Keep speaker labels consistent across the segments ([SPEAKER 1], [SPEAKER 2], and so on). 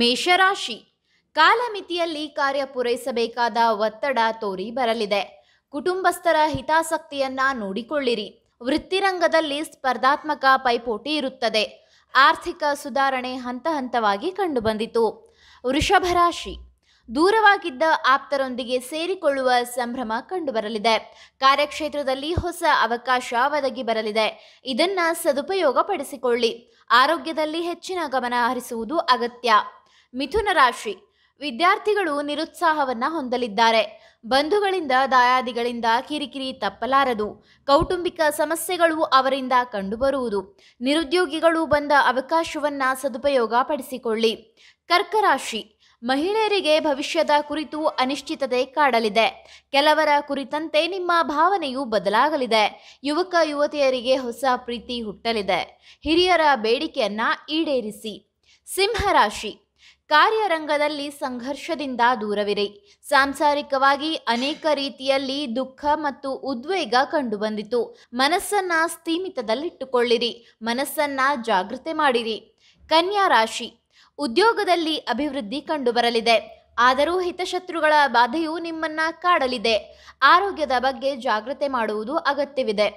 [SPEAKER 1] ಮೇಷರಾಶಿ ಕಾಲಮಿತಿಯಲ್ಲಿ ಕಾರ್ಯ ಪೂರೈಸಬೇಕಾದ ಒತ್ತಡ ತೋರಿ ಬರಲಿದೆ ಕುಟುಂಬಸ್ಥರ ಹಿತಾಸಕ್ತಿಯನ್ನ ನೋಡಿಕೊಳ್ಳಿರಿ ವೃತ್ತಿರಂಗದಲ್ಲಿ ಸ್ಪರ್ಧಾತ್ಮಕ ಪೈಪೋಟಿ ಇರುತ್ತದೆ ಆರ್ಥಿಕ ಸುಧಾರಣೆ ಹಂತ ಹಂತವಾಗಿ ಕಂಡುಬಂದಿತು ವೃಷಭರಾಶಿ ದೂರವಾಗಿದ್ದ ಆಪ್ತರೊಂದಿಗೆ ಸೇರಿಕೊಳ್ಳುವ ಸಂಭ್ರಮ ಕಂಡುಬರಲಿದೆ ಕಾರ್ಯಕ್ಷೇತ್ರದಲ್ಲಿ ಹೊಸ ಅವಕಾಶ ಒದಗಿ ಬರಲಿದೆ ಇದನ್ನ ಸದುಪಯೋಗ ಪಡಿಸಿಕೊಳ್ಳಿ ಆರೋಗ್ಯದಲ್ಲಿ ಹೆಚ್ಚಿನ ಗಮನ ಹರಿಸುವುದು ಅಗತ್ಯ ಮಿಥುನ ರಾಶಿ ವಿದ್ಯಾರ್ಥಿಗಳು ನಿರುತ್ಸಾಹವನ್ನ ಹೊಂದಲಿದ್ದಾರೆ ಬಂಧುಗಳಿಂದ ದಾಯಾದಿಗಳಿಂದ ಕಿರಿಕಿರಿ ತಪ್ಪಲಾರದು ಕೌಟುಂಬಿಕ ಸಮಸ್ಯೆಗಳು ಅವರಿಂದ ಕಂಡುಬರುವುದು ನಿರುದ್ಯೋಗಿಗಳು ಬಂದ ಅವಕಾಶವನ್ನ ಸದುಪಯೋಗ ಪಡಿಸಿಕೊಳ್ಳಿ ಕರ್ಕರಾಶಿ ಮಹಿಳೆಯರಿಗೆ ಭವಿಷ್ಯದ ಕುರಿತು ಅನಿಶ್ಚಿತತೆ ಕಾಡಲಿದೆ ಕೆಲವರ ಕುರಿತಂತೆ ನಿಮ್ಮ ಭಾವನೆಯು ಬದಲಾಗಲಿದೆ ಯುವಕ ಯುವತಿಯರಿಗೆ ಹೊಸ ಪ್ರೀತಿ ಹುಟ್ಟಲಿದೆ ಹಿರಿಯರ ಬೇಡಿಕೆಯನ್ನ ಈಡೇರಿಸಿ ಸಿಂಹರಾಶಿ ಕಾರ್ಯರಂಗದಲ್ಲಿ ಸಂಘರ್ಷದಿಂದ ದೂರವಿರಿ ಸಾಂಸಾರಿಕವಾಗಿ ಅನೇಕ ರೀತಿಯಲ್ಲಿ ದುಃಖ ಮತ್ತು ಉದ್ವೇಗ ಕಂಡುಬಂದಿತು ಮನಸ್ಸನ್ನ ಸ್ಥೀಮಿತದಲ್ಲಿಟ್ಟುಕೊಳ್ಳಿರಿ ಮನಸ್ಸನ್ನ ಜಾಗೃತೆ ಮಾಡಿರಿ ಕನ್ಯಾ ರಾಶಿ ಉದ್ಯೋಗದಲ್ಲಿ ಅಭಿವೃದ್ಧಿ ಕಂಡುಬರಲಿದೆ ಆದರೂ ಹಿತಶತ್ರುಗಳ ಬಾಧೆಯು ನಿಮ್ಮನ್ನ ಕಾಡಲಿದೆ ಆರೋಗ್ಯದ ಬಗ್ಗೆ ಜಾಗ್ರತೆ ಮಾಡುವುದು ಅಗತ್ಯವಿದೆ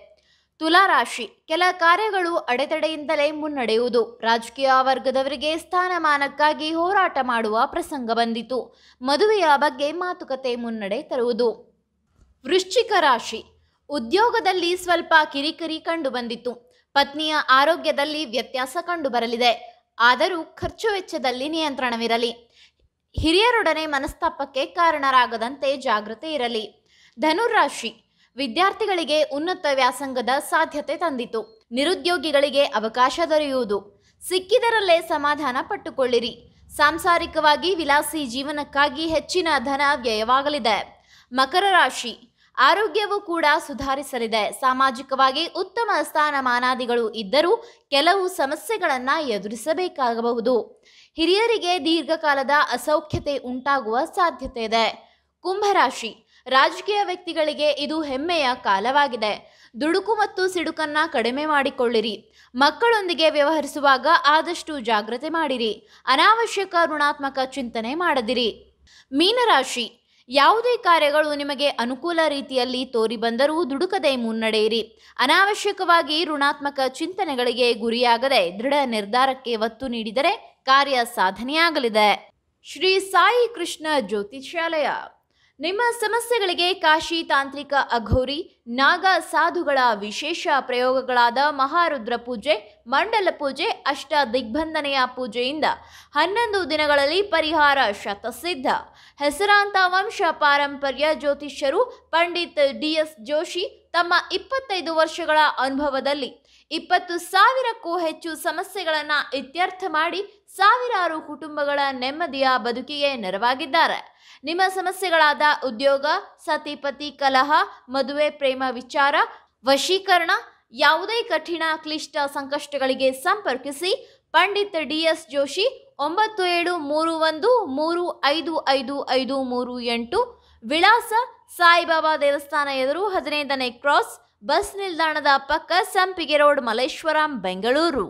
[SPEAKER 1] ತುಲಾರಾಶಿ ಕೆಲ ಕಾರ್ಯಗಳು ಅಡೆತಡೆಯಿಂದಲೇ ಮುನ್ನಡೆಯುವುದು ರಾಜಕೀಯ ವರ್ಗದವರಿಗೆ ಸ್ಥಾನಮಾನಕ್ಕಾಗಿ ಹೋರಾಟ ಮಾಡುವ ಪ್ರಸಂಗ ಬಂದಿತು ಮದುವೆಯ ಬಗ್ಗೆ ಮಾತುಕತೆ ಮುನ್ನಡೆ ತರುವುದು ವೃಶ್ಚಿಕ ರಾಶಿ ಉದ್ಯೋಗದಲ್ಲಿ ಸ್ವಲ್ಪ ಕಿರಿಕಿರಿ ಕಂಡುಬಂದಿತು ಪತ್ನಿಯ ಆರೋಗ್ಯದಲ್ಲಿ ವ್ಯತ್ಯಾಸ ಕಂಡುಬರಲಿದೆ ಆದರೂ ಖರ್ಚು ವೆಚ್ಚದಲ್ಲಿ ನಿಯಂತ್ರಣವಿರಲಿ ಹಿರಿಯರೊಡನೆ ಮನಸ್ತಾಪಕ್ಕೆ ಕಾರಣರಾಗದಂತೆ ಜಾಗೃತಿ ಇರಲಿ ಧನುರಾಶಿ ವಿದ್ಯಾರ್ಥಿಗಳಿಗೆ ಉನ್ನತ ವ್ಯಾಸಂಗದ ಸಾಧ್ಯತೆ ತಂದಿತು ನಿರುದ್ಯೋಗಿಗಳಿಗೆ ಅವಕಾಶ ದೊರೆಯುವುದು ಸಿಕ್ಕಿದರಲ್ಲೇ ಸಮಾಧಾನ ಪಟ್ಟುಕೊಳ್ಳಿರಿ ಸಾಂಸಾರಿಕವಾಗಿ ವಿಲಾಸಿ ಜೀವನಕ್ಕಾಗಿ ಹೆಚ್ಚಿನ ಧನ ವ್ಯಯವಾಗಲಿದೆ ಮಕರ ರಾಶಿ ಆರೋಗ್ಯವೂ ಕೂಡ ಸುಧಾರಿಸಲಿದೆ ಸಾಮಾಜಿಕವಾಗಿ ಉತ್ತಮ ಸ್ಥಾನಮಾನಾದಿಗಳು ಇದ್ದರೂ ಕೆಲವು ಸಮಸ್ಯೆಗಳನ್ನು ಎದುರಿಸಬೇಕಾಗಬಹುದು ಹಿರಿಯರಿಗೆ ದೀರ್ಘಕಾಲದ ಅಸೌಖ್ಯತೆ ಉಂಟಾಗುವ ಸಾಧ್ಯತೆ ಇದೆ ಕುಂಭರಾಶಿ ರಾಜಕೀಯ ವ್ಯಕ್ತಿಗಳಿಗೆ ಇದು ಹೆಮ್ಮೆಯ ಕಾಲವಾಗಿದೆ ದುಡುಕು ಮತ್ತು ಸಿಡುಕನ್ನ ಕಡಿಮೆ ಮಾಡಿಕೊಳ್ಳಿರಿ ಮಕ್ಕಳೊಂದಿಗೆ ವ್ಯವಹರಿಸುವಾಗ ಆದಷ್ಟು ಜಾಗ್ರತೆ ಮಾಡಿರಿ ಅನಾವಶ್ಯಕ ಋಣಾತ್ಮಕ ಚಿಂತನೆ ಮಾಡದಿರಿ ಮೀನರಾಶಿ ಯಾವುದೇ ಕಾರ್ಯಗಳು ನಿಮಗೆ ಅನುಕೂಲ ರೀತಿಯಲ್ಲಿ ತೋರಿ ಬಂದರೂ ದುಡುಕದೆ ಮುನ್ನಡೆಯಿರಿ ಅನಾವಶ್ಯಕವಾಗಿ ಋಣಾತ್ಮಕ ಚಿಂತನೆಗಳಿಗೆ ಗುರಿಯಾಗದೆ ದೃಢ ನಿರ್ಧಾರಕ್ಕೆ ಒತ್ತು ನೀಡಿದರೆ ಕಾರ್ಯ ಸಾಧನೆಯಾಗಲಿದೆ ಶ್ರೀ ಸಾಯಿ ಕೃಷ್ಣ ಜ್ಯೋತಿಷ್ಯಾಲಯ ನಿಮ್ಮ ಸಮಸ್ಯೆಗಳಿಗೆ ಕಾಶಿ ತಾಂತ್ರಿಕ ಅಘೋರಿ ನಾಗ ಸಾಧುಗಳ ವಿಶೇಷ ಪ್ರಯೋಗಗಳಾದ ಮಹಾರುದ್ರ ಪೂಜೆ ಮಂಡಲ ಪೂಜೆ ಅಷ್ಟ ದಿಗ್ಬಂಧನೆಯ ಪೂಜೆಯಿಂದ ಹನ್ನೊಂದು ದಿನಗಳಲ್ಲಿ ಪರಿಹಾರ ಶತಸಿದ್ಧ ಹೆಸರಾಂತ ವಂಶ ಪಾರಂಪರ್ಯ ಜ್ಯೋತಿಷ್ಯರು ಪಂಡಿತ್ ಡಿ ಎಸ್ ಜೋಶಿ ತಮ್ಮ ಇಪ್ಪತ್ತೈದು ವರ್ಷಗಳ ಅನುಭವದಲ್ಲಿ ಇಪ್ಪತ್ತು ಸಾವಿರಕ್ಕೂ ಹೆಚ್ಚು ಸಮಸ್ಯೆಗಳನ್ನು ಇತ್ಯರ್ಥ ಮಾಡಿ ಸಾವಿರಾರು ಕುಟುಂಬಗಳ ನೆಮ್ಮದಿಯ ಬದುಕಿಗೆ ನೆರವಾಗಿದ್ದಾರೆ ನಿಮ್ಮ ಸಮಸ್ಯೆಗಳಾದ ಉದ್ಯೋಗ ಸತಿಪತಿ ಕಲಹ ಮದುವೆ ಪ್ರೇಮ ವಿಚಾರ ವಶೀಕರಣ ಯಾವುದೇ ಕಠಿಣ ಕ್ಲಿಷ್ಟ ಸಂಕಷ್ಟಗಳಿಗೆ ಸಂಪರ್ಕಿಸಿ ಪಂಡಿತ್ ಡಿ ಎಸ್ ಜೋಶಿ ಒಂಬತ್ತು ಏಳು ಮೂರು ಒಂದು ಮೂರು ಐದು ಐದು ಐದು ಮೂರು ಎಂಟು ವಿಳಾಸ ಸಾಯಿಬಾಬಾ ದೇವಸ್ಥಾನ ಎದುರು ಹದಿನೈದನೇ ಕ್ರಾಸ್ ಬಸ್ ನಿಲ್ದಾಣದ ಪಕ್ಕ ಸಂಪಿಗೆ ರೋಡ್ ಮಲ್ಲೇಶ್ವರಂ ಬೆಂಗಳೂರು